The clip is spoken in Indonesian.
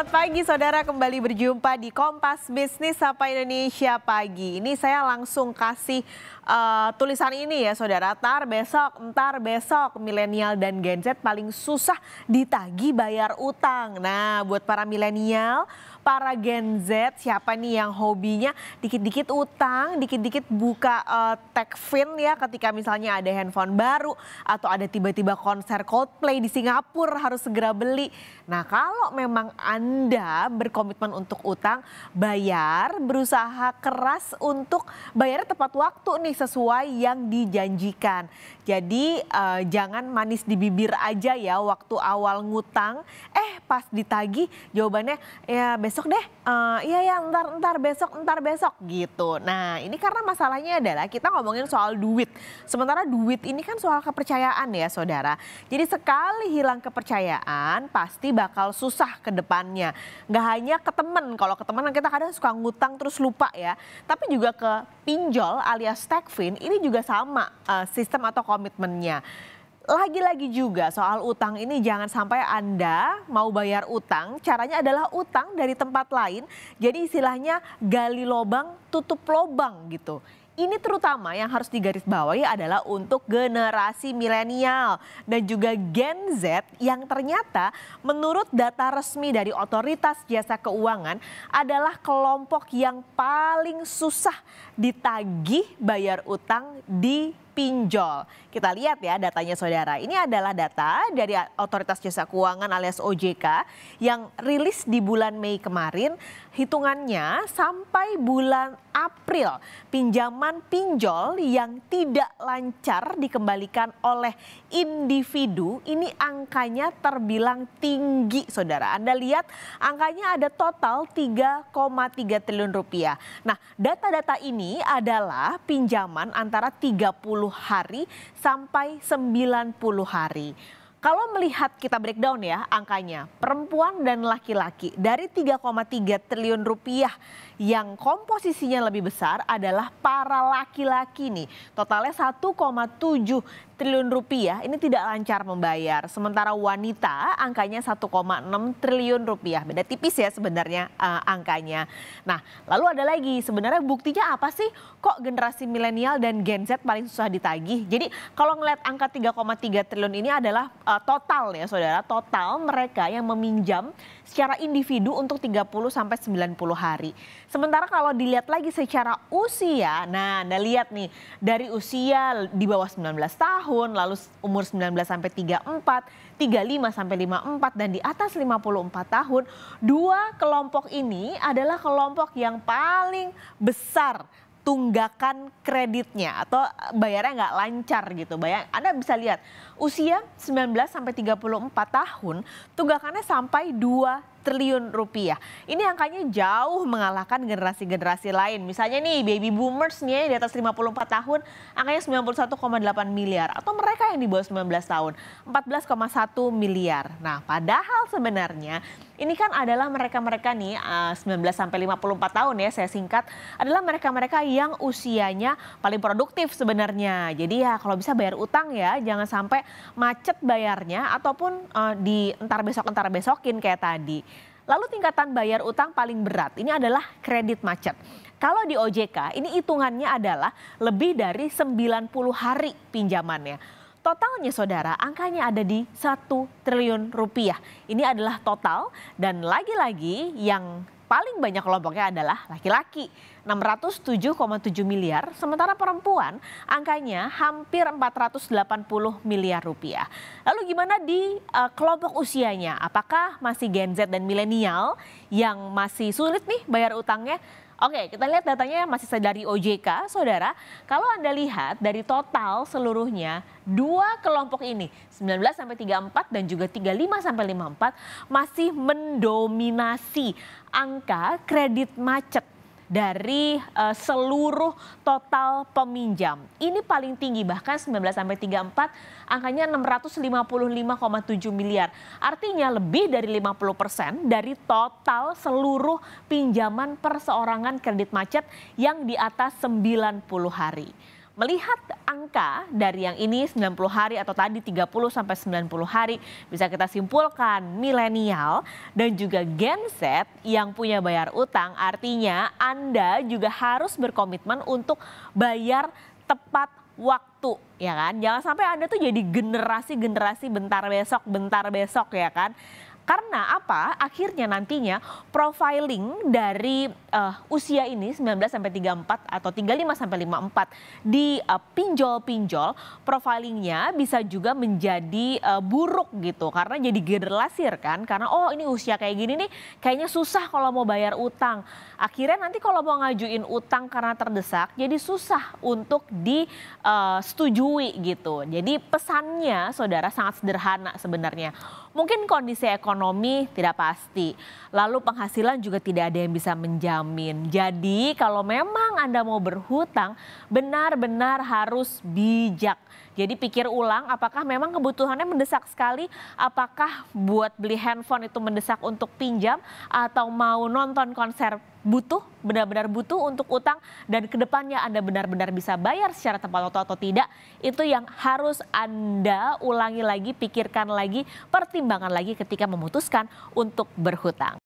Selamat pagi saudara kembali berjumpa di Kompas Bisnis Sapa Indonesia pagi. Ini saya langsung kasih uh, tulisan ini ya saudara. Tar besok, entar besok milenial dan Gen Z paling susah ditagi bayar utang. Nah buat para milenial para Gen Z siapa nih yang hobinya dikit-dikit utang, dikit-dikit buka uh, eh, tech ya ketika misalnya ada handphone baru atau ada tiba-tiba konser Coldplay di Singapura harus segera beli. Nah, kalau memang Anda berkomitmen untuk utang, bayar, berusaha keras untuk bayar tepat waktu nih sesuai yang dijanjikan. Jadi uh, jangan manis di bibir aja ya waktu awal ngutang, eh pas ditagih jawabannya ya besok deh, uh, iya ya ntar ntar besok ntar besok gitu. Nah ini karena masalahnya adalah kita ngomongin soal duit. Sementara duit ini kan soal kepercayaan ya saudara. Jadi sekali hilang kepercayaan pasti bakal susah ke depannya. Gak hanya ke temen, kalau ke temen kita kadang suka ngutang terus lupa ya. Tapi juga ke pinjol alias tagfin ini juga sama uh, sistem atau komitmennya lagi-lagi juga soal utang ini jangan sampai Anda mau bayar utang, caranya adalah utang dari tempat lain. Jadi istilahnya gali lobang, tutup lobang gitu. Ini terutama yang harus digarisbawahi adalah untuk generasi milenial dan juga Gen Z yang ternyata menurut data resmi dari Otoritas Jasa Keuangan adalah kelompok yang paling susah ditagih bayar utang di pinjol. Kita lihat ya datanya saudara. Ini adalah data dari Otoritas Jasa Keuangan alias OJK yang rilis di bulan Mei kemarin. Hitungannya sampai bulan April pinjaman pinjol yang tidak lancar dikembalikan oleh individu ini angkanya terbilang tinggi saudara. Anda lihat angkanya ada total 3,3 triliun rupiah. Nah data-data ini adalah pinjaman antara 30 hari sampai 90 hari. Kalau melihat kita breakdown ya angkanya, perempuan dan laki-laki dari 3,3 triliun rupiah yang komposisinya lebih besar adalah para laki-laki nih. Totalnya 1,7 triliun rupiah ini tidak lancar membayar. Sementara wanita angkanya 1,6 triliun rupiah. Beda tipis ya sebenarnya uh, angkanya. Nah, lalu ada lagi sebenarnya buktinya apa sih kok generasi milenial dan Gen Z paling susah ditagih? Jadi kalau ngelihat angka 3,3 triliun ini adalah uh, total ya Saudara, total mereka yang meminjam secara individu untuk 30 sampai 90 hari. Sementara kalau dilihat lagi secara usia, nah Anda lihat nih dari usia di bawah 19 tahun tahun, lalu umur 19 sampai 34, 35 sampai 54 dan di atas 54 tahun, dua kelompok ini adalah kelompok yang paling besar tunggakan kreditnya atau eh, bayarnya nggak lancar gitu. Bayang, Anda bisa lihat usia 19 sampai 34 tahun tunggakannya sampai 2 triliun rupiah. Ini angkanya jauh mengalahkan generasi-generasi lain. Misalnya nih baby boomers nih ya, di atas 54 tahun angkanya 91,8 miliar atau mereka yang di bawah 19 tahun 14,1 miliar. Nah, padahal sebenarnya ini kan adalah mereka-mereka nih 19 eh, sampai 54 tahun ya saya singkat adalah mereka-mereka yang usianya paling produktif sebenarnya. Jadi ya kalau bisa bayar utang ya, jangan sampai macet bayarnya ataupun uh, di entar besok entar besokin kayak tadi. Lalu tingkatan bayar utang paling berat ini adalah kredit macet. Kalau di OJK ini hitungannya adalah lebih dari 90 hari pinjamannya. Totalnya saudara angkanya ada di 1 triliun rupiah. Ini adalah total dan lagi-lagi yang paling banyak kelompoknya adalah laki-laki. 607,7 miliar, sementara perempuan angkanya hampir 480 miliar rupiah. Lalu gimana di uh, kelompok usianya? Apakah masih Gen Z dan milenial yang masih sulit nih bayar utangnya? Oke, kita lihat datanya masih dari OJK, saudara. Kalau Anda lihat dari total seluruhnya, dua kelompok ini, 19 sampai 34 dan juga 35 sampai 54, masih mendominasi angka kredit macet dari uh, seluruh total peminjam. Ini paling tinggi bahkan 19 sampai 34 angkanya 655,7 miliar. Artinya lebih dari 50 persen dari total seluruh pinjaman perseorangan kredit macet yang di atas 90 hari melihat angka dari yang ini 90 hari atau tadi 30 sampai 90 hari bisa kita simpulkan milenial dan juga Gen Z yang punya bayar utang artinya Anda juga harus berkomitmen untuk bayar tepat waktu ya kan jangan sampai Anda tuh jadi generasi-generasi bentar besok bentar besok ya kan karena apa? Akhirnya nantinya profiling dari uh, usia ini 19 sampai 34 atau 35 sampai 54 di eh, pinjol-pinjol profilingnya bisa juga menjadi uh, buruk gitu karena jadi generalisir kan karena oh ini usia kayak gini nih kayaknya susah kalau mau bayar utang. Akhirnya nanti kalau mau ngajuin utang karena terdesak jadi susah untuk disetujui gitu. Jadi pesannya saudara sangat sederhana sebenarnya. Mungkin kondisi ekonomi ekonomi tidak pasti. Lalu penghasilan juga tidak ada yang bisa menjamin. Jadi kalau memang Anda mau berhutang, benar-benar harus bijak. Jadi pikir ulang apakah memang kebutuhannya mendesak sekali, apakah buat beli handphone itu mendesak untuk pinjam atau mau nonton konser butuh, benar-benar butuh untuk utang dan kedepannya Anda benar-benar bisa bayar secara tepat waktu atau tidak, itu yang harus Anda ulangi lagi, pikirkan lagi, pertimbangan lagi ketika memutuskan untuk berhutang.